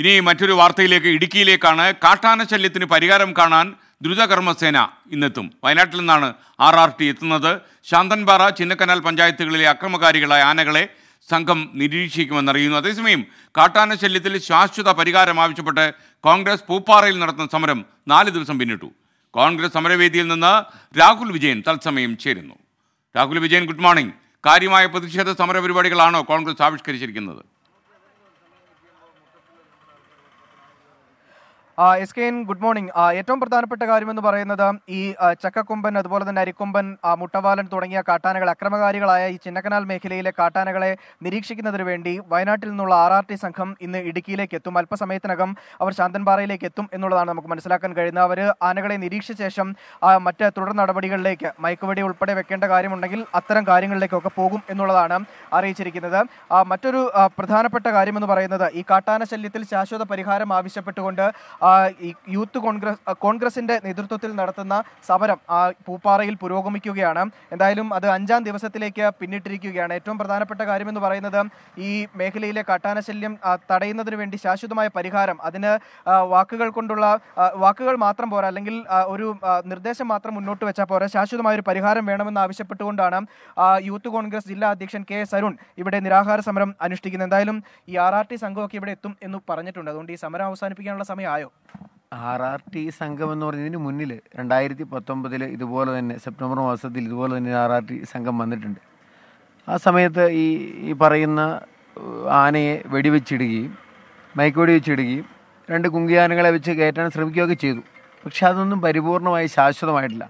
ഇനി മറ്റൊരു വാർത്തയിലേക്ക് ഇടുക്കിയിലേക്കാണ് കാട്ടാന ശല്യത്തിന് പരിഹാരം കാണാൻ ദ്രുതകർമ്മസേന ഇന്നെത്തും വയനാട്ടിൽ നിന്നാണ് ആർ ആർ ടി എത്തുന്നത് ശാന്തൻപാറ ചിന്നക്കനാൽ പഞ്ചായത്തുകളിലെ അക്രമകാരികളായ ആനകളെ സംഘം നിരീക്ഷിക്കുമെന്നറിയുന്നു അതേസമയം കാട്ടാന ശല്യത്തിൽ ശാശ്വത പരിഹാരം ആവശ്യപ്പെട്ട് കോൺഗ്രസ് പൂപ്പാറയിൽ നടത്തുന്ന സമരം നാല് ദിവസം പിന്നിട്ടു കോൺഗ്രസ് സമരവേദിയിൽ നിന്ന് രാഹുൽ വിജയൻ തത്സമയം ചേരുന്നു രാഹുൽ വിജയൻ ഗുഡ് മോർണിംഗ് കാര്യമായ പ്രതിഷേധ സമര പരിപാടികളാണോ കോൺഗ്രസ് ആവിഷ്കരിച്ചിരിക്കുന്നത് S K N good morning ഏറ്റവും പ്രധാനപ്പെട്ട കാര്യം എന്ന് പറയുന്നത് ഈ ചക്കക്കൊമ്പൻ അതുപോലെ തന്നെ അരിക്കൊമ്പൻ മുട്ടവാലൻ തുടങ്ങിയ കാട്ടാനകൾ അക്രമകാരികളായ ഈ ചിന്നക്കനാൽ മേഖലയിലെ കാട്ടാനകളെ നിരീക്ഷിക്കുന്നതിന് വേണ്ടി വയനാട്ടിൽ നിന്നുള്ള ആർ ആർ ടി സംഘം ഇന്ന് ഇടുക്കിയിലേക്ക് എത്തും അല്പസമയത്തിനകം അവർ ശാന്തൻപാറയിലേക്ക് എത്തും എന്നുള്ളതാണ് നമുക്ക് മനസ്സിലാക്കാൻ കഴിയുന്നത് അവർ ആനകളെ നിരീക്ഷിച്ച ശേഷം മറ്റ് തുടർ നടപടികളിലേക്ക് മയക്കുവടി ഉൾപ്പെടെ വെക്കേണ്ട കാര്യമുണ്ടെങ്കിൽ അത്തരം കാര്യങ്ങളിലേക്കൊക്കെ പോകും എന്നുള്ളതാണ് അറിയിച്ചിരിക്കുന്നത് മറ്റൊരു പ്രധാനപ്പെട്ട കാര്യമെന്ന് പറയുന്നത് ഈ കാട്ടാന ശല്യത്തിൽ ശാശ്വത പരിഹാരം ആവശ്യപ്പെട്ടുകൊണ്ട് ഈ യൂത്ത് കോൺഗ്രസ് കോൺഗ്രസിന്റെ നേതൃത്വത്തിൽ നടത്തുന്ന സമരം പൂപ്പാറയിൽ പുരോഗമിക്കുകയാണ് എന്തായാലും അത് അഞ്ചാം ദിവസത്തിലേക്ക് പിന്നിട്ടിരിക്കുകയാണ് ഏറ്റവും പ്രധാനപ്പെട്ട കാര്യമെന്ന് പറയുന്നത് ഈ മേഖലയിലെ കാട്ടാനശല്യം തടയുന്നതിന് വേണ്ടി ശാശ്വതമായ പരിഹാരം അതിന് വാക്കുകൾ കൊണ്ടുള്ള വാക്കുകൾ മാത്രം പോരാ അല്ലെങ്കിൽ ഒരു നിർദ്ദേശം മാത്രം മുന്നോട്ട് വെച്ചാൽ പോരാ ശാശ്വതമായ ഒരു പരിഹാരം വേണമെന്ന് ആവശ്യപ്പെട്ടുകൊണ്ടാണ് യൂത്ത് കോൺഗ്രസ് ജില്ലാ അധ്യക്ഷൻ കെ അരുൺ ഇവിടെ നിരാഹാര സമരം അനുഷ്ഠിക്കുന്നത് എന്തായാലും ഈ ആർ ആർ ടി സംഘമൊക്കെ ഇവിടെ എത്തും എന്ന് പറഞ്ഞിട്ടുണ്ട് അതുകൊണ്ട് ഈ സമരം അവസാനിപ്പിക്കാനുള്ള സമയമായോ ആർ ആർ ടി സംഘം എന്ന് പറഞ്ഞതിന് മുന്നിൽ രണ്ടായിരത്തി പത്തൊമ്പതിൽ ഇതുപോലെ തന്നെ സെപ്റ്റംബർ മാസത്തിൽ ഇതുപോലെ തന്നെ ആർ ആർ ടി സംഘം വന്നിട്ടുണ്ട് ആ സമയത്ത് ഈ ഈ പറയുന്ന ആനയെ വെടിവെച്ചിടുകയും മയക്ക് വെച്ചിടുകയും രണ്ട് കുങ്കിയാനകളെ വെച്ച് കയറ്റാൻ ശ്രമിക്കുകയൊക്കെ ചെയ്തു പക്ഷെ അതൊന്നും പരിപൂർണമായി ശാശ്വതമായിട്ടില്ല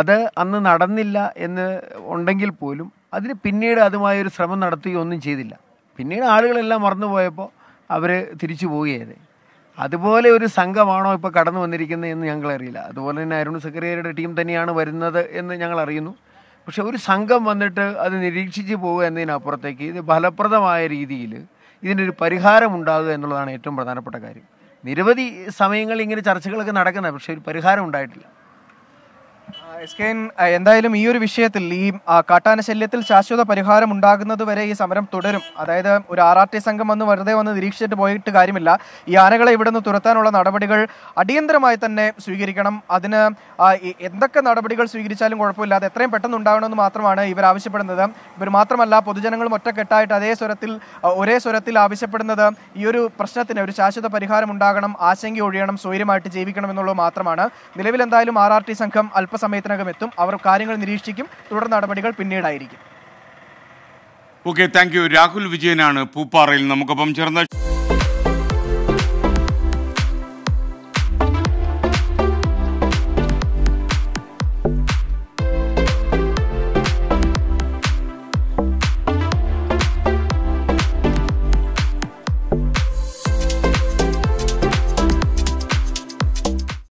അത് അന്ന് നടന്നില്ല എന്ന് ഉണ്ടെങ്കിൽ പോലും അതിന് പിന്നീട് അതുമായൊരു ശ്രമം നടത്തുകയോ ഒന്നും ചെയ്തില്ല പിന്നീട് ആളുകളെല്ലാം മറന്നുപോയപ്പോൾ അവർ തിരിച്ചു പോവുകയായിരുന്നു അതുപോലെ ഒരു സംഘമാണോ ഇപ്പോൾ കടന്നു വന്നിരിക്കുന്നത് എന്ന് ഞങ്ങൾ അറിയില്ല അതുപോലെ തന്നെ അരുൺ സെക്രട്ടറിയുടെ ടീം തന്നെയാണ് വരുന്നത് എന്ന് ഞങ്ങൾ അറിയുന്നു പക്ഷേ ഒരു സംഘം വന്നിട്ട് അത് നിരീക്ഷിച്ച് പോവുക എന്നതിനപ്പുറത്തേക്ക് ഇത് ഫലപ്രദമായ രീതിയിൽ ഇതിനൊരു പരിഹാരം ഉണ്ടാകുക എന്നുള്ളതാണ് ഏറ്റവും പ്രധാനപ്പെട്ട കാര്യം നിരവധി സമയങ്ങളിൽ ഇങ്ങനെ ചർച്ചകളൊക്കെ നടക്കുന്നത് പക്ഷേ ഒരു പരിഹാരം ഉണ്ടായിട്ടില്ല എസ് കെ എന്തായാലും ഈ ഒരു വിഷയത്തിൽ ഈ കാട്ടാന ശല്യത്തിൽ ശാശ്വത പരിഹാരം ഉണ്ടാകുന്നത് വരെ ഈ സമരം തുടരും അതായത് ഒരു ആർ ആർ ടി സംഘം വന്ന് വെറുതെ വന്ന് നിരീക്ഷിച്ചിട്ട് പോയിട്ട് കാര്യമില്ല ഈ ആനകളെ ഇവിടെ നിന്ന് തുരത്താനുള്ള നടപടികൾ അടിയന്തരമായി തന്നെ സ്വീകരിക്കണം അതിന് എന്തൊക്കെ നടപടികൾ സ്വീകരിച്ചാലും കുഴപ്പമില്ല അത് എത്രയും പെട്ടെന്ന് ഉണ്ടാകണമെന്ന് മാത്രമാണ് ഇവർ ആവശ്യപ്പെടുന്നത് ഇവർ മാത്രമല്ല പൊതുജനങ്ങളും ഒറ്റക്കെട്ടായിട്ട് അതേ സ്വരത്തിൽ ഒരേ സ്വരത്തിൽ ആവശ്യപ്പെടുന്നത് ഈ ഒരു പ്രശ്നത്തിന് ഒരു ശാശ്വത പരിഹാരം ഉണ്ടാകണം ആശങ്ക ഒഴിയണം സ്വയമായിട്ട് ജീവിക്കണം എന്നുള്ളത് മാത്രമാണ് നിലവിൽ എന്തായാലും ആർ ആർ ടി സംഘം അല്പസമയത്തിന് ഇതിനകം എത്തും അവർ കാര്യങ്ങൾ നിരീക്ഷിക്കും തുടർ നടപടികൾ പിന്നീടായിരിക്കും ഓക്കെ താങ്ക് യു രാഹുൽ വിജയനാണ് പൂപ്പാറയിൽ നമുക്കൊപ്പം ചേർന്ന